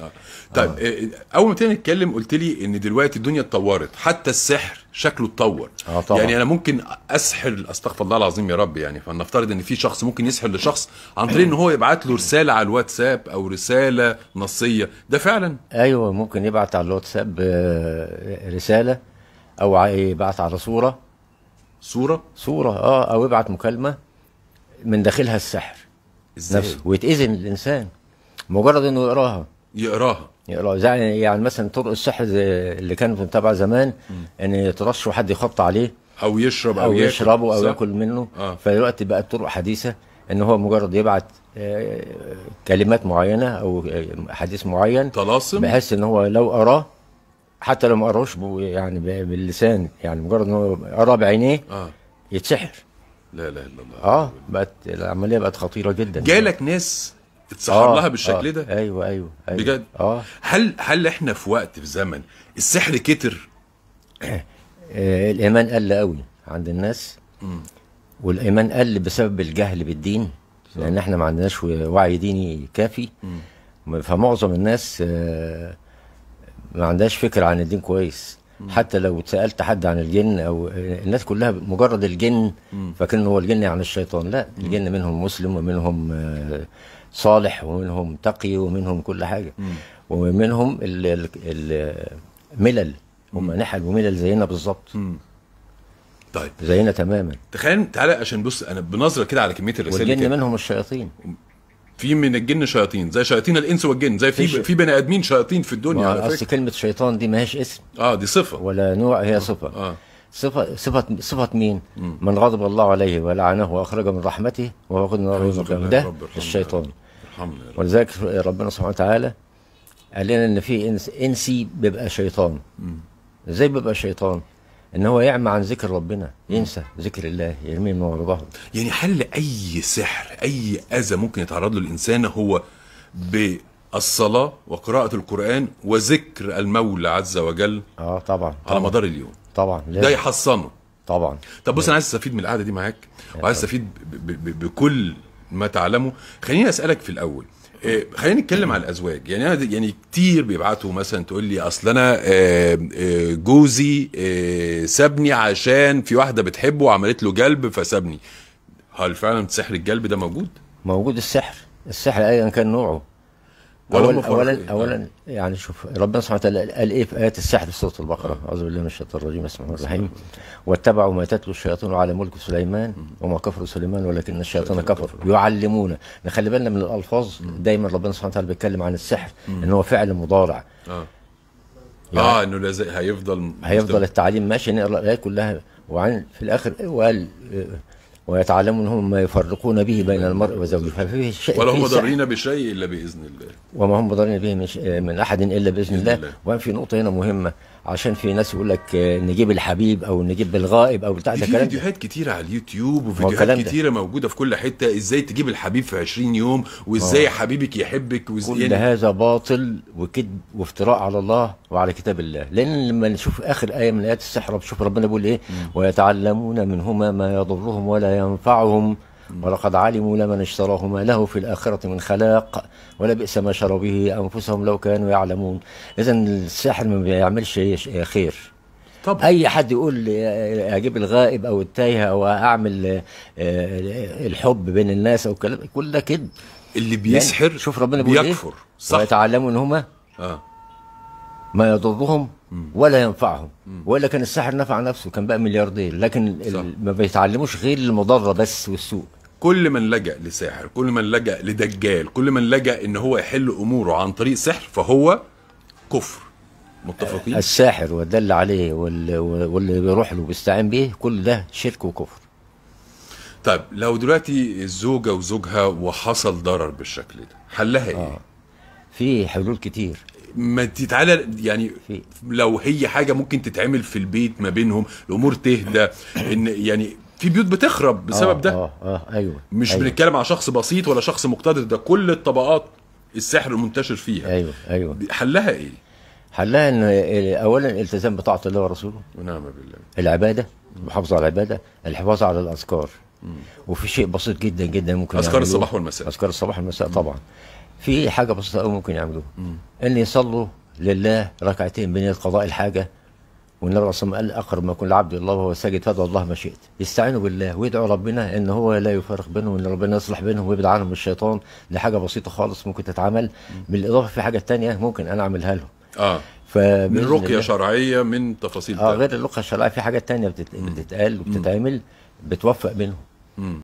آه. طيب آه. آه. اول ما ابتدينا نتكلم قلت لي ان دلوقتي الدنيا اتطورت حتى السحر شكله اتطور آه طبعا. يعني انا ممكن اسحر استغفر الله العظيم يا رب يعني فلنفترض ان في شخص ممكن يسحر لشخص عن طريق ان هو يبعت له رساله على الواتساب او رساله نصيه ده فعلا ايوه ممكن يبعت على الواتساب آه، رساله او يبعت على صوره صوره صوره اه او يبعت مكالمه من داخلها السحر ازاي نفسه ويتاذن الانسان مجرد انه يقراها يقراها يقراها يعني, يعني مثلا طرق السحر اللي كانت متابعه زمان ان يترشوا حد يخبط عليه او يشرب او, أو يشربه او ياكل منه آه. فدلوقتي بقت طرق حديثه ان هو مجرد يبعت آه، كلمات معينه او آه، حديث معين طلاسم بحيث ان هو لو قراه حتى لو ما قراهوش يعني باللسان يعني مجرد ان هو قراه بعينيه آه. يتسحر لا لا لا الله اه بقت العمليه بقت خطيره جدا جالك ناس اتسحر آه، لها بالشكل آه. ده ايوه ايوه ايوه بجد اه هل هل احنا في وقت في زمن السحر كتر آه، الايمان قل قوي عند الناس والايمان قل بسبب الجهل بالدين صح. لان احنا ما عندناش وعي ديني كافي فمعظم الناس ما عندهاش فكره عن الدين كويس حتى لو سالت حد عن الجن او الناس كلها مجرد الجن فاكرين هو الجن يعني الشيطان لا الجن منهم مسلم ومنهم صالح ومنهم تقي ومنهم كل حاجه مم. ومنهم الملل هم نحل وملل زينا بالظبط طيب زينا تماما تخيل تعالى عشان بص انا بنظره كده على كميه الرسائل والجن منهم الشياطين في من الجن شياطين زي شياطين الانس والجن زي في في بني ادمين شياطين في الدنيا على فكره كلمه شيطان دي ما هيش اسم اه دي صفه ولا نوع هي آه، صفه آه. صفة صفة صفة مين؟ مم. من غضب الله عليه ولعنه واخرج من رحمته وهو غضب ده الشيطان ارحمنا ولذلك ربنا سبحانه وتعالى قال لنا ان في انسي بيبقى شيطان ازاي بيبقى شيطان؟ ان هو يعمى عن ذكر ربنا ينسى ذكر الله يرميه من ورا ظهره يعني حل اي سحر اي اذى ممكن يتعرض له الانسان هو بالصلاه وقراءه القران وذكر المولى عز وجل اه طبعا, طبعا. على مدار اليوم طبعا ده يحصنه طبعا طب بص انا عايز استفيد من القعده دي معاك وعايز استفيد بكل ما تعلمه خليني اسالك في الاول إيه، خلينا نتكلم على الازواج يعني انا يعني كتير بيبعتوا مثلا تقول لي اصل انا آه، آه، جوزي آه، سابني عشان في واحده بتحبه وعملت له جلب فسابني هل فعلا سحر الجلب ده موجود موجود السحر السحر ايا كان نوعه أول أولا إيه. أولا يعني شوف ربنا سبحانه وتعالى قال إيه في آيات السحر في سورة البقرة آه. أعوذ بالله من الشيطان الرجيم بسم الله الرحمن الرحيم واتبعوا ما تتلو الشياطين على ملك سليمان وما كفر سليمان ولكن الشياطين كفر يعلمون نخلي بالنا من الألفاظ دايما ربنا سبحانه وتعالى بيتكلم عن السحر إن هو فعل مضارع آه يعني اه انه لازم هيفضل هيفضل التعليم ماشي نقرا الايه كلها وعن في الاخر وقال آه، ويتعلمون هم ما يفرقون به بين المرء وزوجه ففي شيء ولا هم ضارين بشيء الا باذن الله وما هم ضارين به من احد الا باذن الله. وفي نقطه هنا مهمه عشان في ناس يقول لك آه، نجيب الحبيب او نجيب الغائب او بتاع ده كلام في فيديوهات كتيره على اليوتيوب وفيديوهات كتيره موجوده في كل حته ازاي تجيب الحبيب في 20 يوم وازاي أوه. حبيبك يحبك وازاي كل يعني... هذا باطل وكذب وافتراء على الله وعلى كتاب الله لان لما نشوف اخر ايه من ايات السحر بشوف ربنا بيقول ايه ويتعلمون منهما ما يضرهم ولا ينفعهم ولقد علموا لمن اشتراه ما له في الآخرة من خلاق ولبئس ما شروا به أنفسهم لو كانوا يعلمون إذا الساحر ما بيعملش خير طبعا. اي حد يقول اجيب الغائب او التايه او اعمل آه، الحب بين الناس او الكلام كل ده كده اللي يعني بيسحر يعني شوف ربنا بيقول إيه؟ بيكفر إيه؟ صح ويتعلموا ان هما آه. ما يضرهم ولا ينفعهم ولا كان الساحر نفع نفسه كان بقى ملياردير لكن ما بيتعلموش غير المضره بس والسوء كل من لجأ لساحر كل من لجأ لدجال كل من لجأ ان هو يحل اموره عن طريق سحر فهو كفر متفقين الساحر والدل عليه واللي, بيروح له بيستعين بيه كل ده شرك وكفر طيب لو دلوقتي الزوجة وزوجها وحصل ضرر بالشكل ده حلها ايه؟ آه. في حلول كتير ما تتعالى يعني لو هي حاجه ممكن تتعمل في البيت ما بينهم الامور تهدى ان يعني في بيوت بتخرب بسبب آه ده اه اه ايوه مش أيوة. بنتكلم على شخص بسيط ولا شخص مقتدر ده كل الطبقات السحر المنتشر فيها ايوه ايوه حلها ايه؟ حلها ان اولا الالتزام بطاعه الله ورسوله ونعم بالله العباده المحافظه على العباده الحفاظ على الاذكار وفي شيء بسيط جدا جدا ممكن اذكار الصباح والمساء اذكار الصباح والمساء طبعا في حاجه بسيطه قوي ممكن يعملوها ان يصلوا لله ركعتين بنيه قضاء الحاجه والنبي عليه الصلاه والسلام قال اقرب ما يكون العبد الله وهو ساجد فادعو الله ما شئت يستعينوا بالله ويدعوا ربنا ان هو لا يفارق بينهم وان ربنا يصلح بينهم ويبعد عنهم الشيطان دي حاجه بسيطه خالص ممكن تتعمل بالاضافه في حاجه تانية ممكن انا اعملها لهم اه من رقيه شرعيه من تفاصيل اه غير الرقيه الشرعيه في حاجات تانية بتت... بتتقال وبتتعمل بتوفق بينهم